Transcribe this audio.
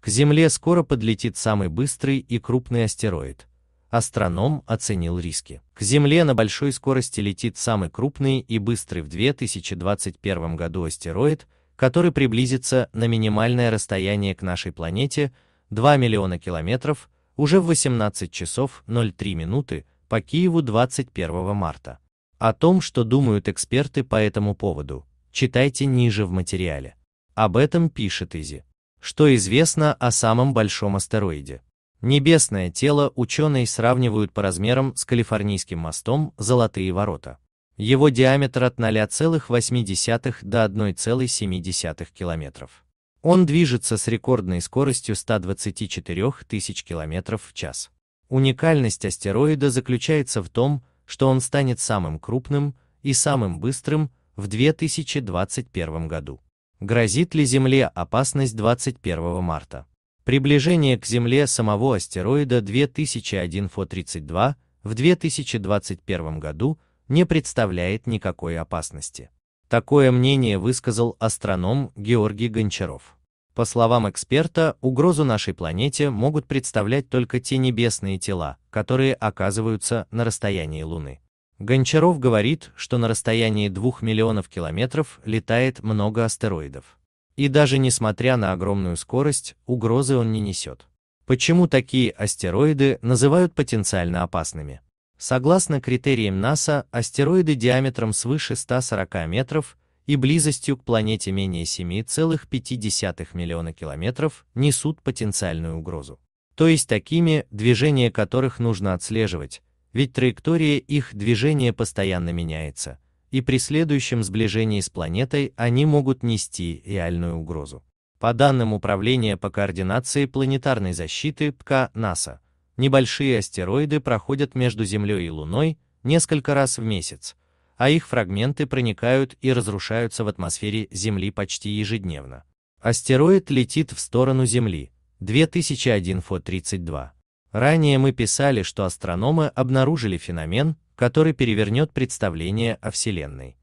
К Земле скоро подлетит самый быстрый и крупный астероид. Астроном оценил риски. К Земле на большой скорости летит самый крупный и быстрый в 2021 году астероид, который приблизится на минимальное расстояние к нашей планете 2 миллиона километров уже в 18 часов 03 минуты по Киеву 21 марта. О том, что думают эксперты по этому поводу, читайте ниже в материале. Об этом пишет Изи. Что известно о самом большом астероиде? Небесное тело ученые сравнивают по размерам с Калифорнийским мостом Золотые ворота. Его диаметр от 0,8 до 1,7 километров. Он движется с рекордной скоростью 124 тысяч километров в час. Уникальность астероида заключается в том, что он станет самым крупным и самым быстрым в 2021 году. Грозит ли Земле опасность 21 марта? Приближение к Земле самого астероида 2001 Фо-32 в 2021 году не представляет никакой опасности. Такое мнение высказал астроном Георгий Гончаров. По словам эксперта, угрозу нашей планете могут представлять только те небесные тела, которые оказываются на расстоянии Луны. Гончаров говорит, что на расстоянии 2 миллионов километров летает много астероидов. И даже несмотря на огромную скорость, угрозы он не несет. Почему такие астероиды называют потенциально опасными? Согласно критериям НАСА, астероиды диаметром свыше 140 метров и близостью к планете менее 7,5 миллиона километров несут потенциальную угрозу. То есть такими, движение которых нужно отслеживать, ведь траектория их движения постоянно меняется, и при следующем сближении с планетой они могут нести реальную угрозу. По данным Управления по координации планетарной защиты (ПКА) НАСА, небольшие астероиды проходят между Землей и Луной несколько раз в месяц, а их фрагменты проникают и разрушаются в атмосфере Земли почти ежедневно. Астероид летит в сторону Земли, 2001 фо 32. Ранее мы писали, что астрономы обнаружили феномен, который перевернет представление о Вселенной.